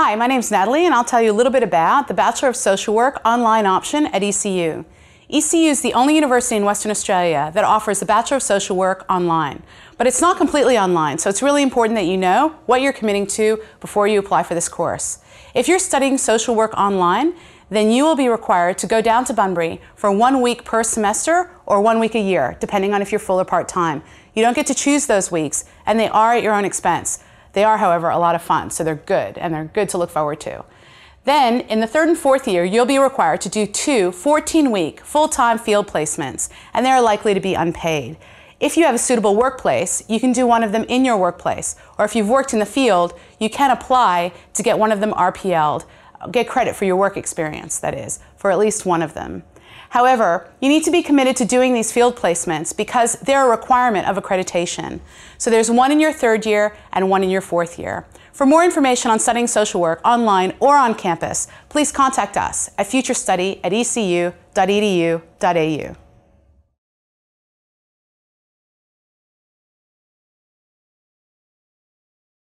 Hi, my name is Natalie and I'll tell you a little bit about the Bachelor of Social Work online option at ECU. ECU is the only university in Western Australia that offers the Bachelor of Social Work online. But it's not completely online, so it's really important that you know what you're committing to before you apply for this course. If you're studying social work online, then you will be required to go down to Bunbury for one week per semester or one week a year, depending on if you're full or part-time. You don't get to choose those weeks, and they are at your own expense. They are, however, a lot of fun, so they're good, and they're good to look forward to. Then, in the third and fourth year, you'll be required to do two 14 week full time field placements, and they are likely to be unpaid. If you have a suitable workplace, you can do one of them in your workplace, or if you've worked in the field, you can apply to get one of them RPL'd, get credit for your work experience, that is, for at least one of them. However, you need to be committed to doing these field placements because they're a requirement of accreditation. So there's one in your third year and one in your fourth year. For more information on studying social work online or on campus, please contact us at futurestudy at ecu.edu.au.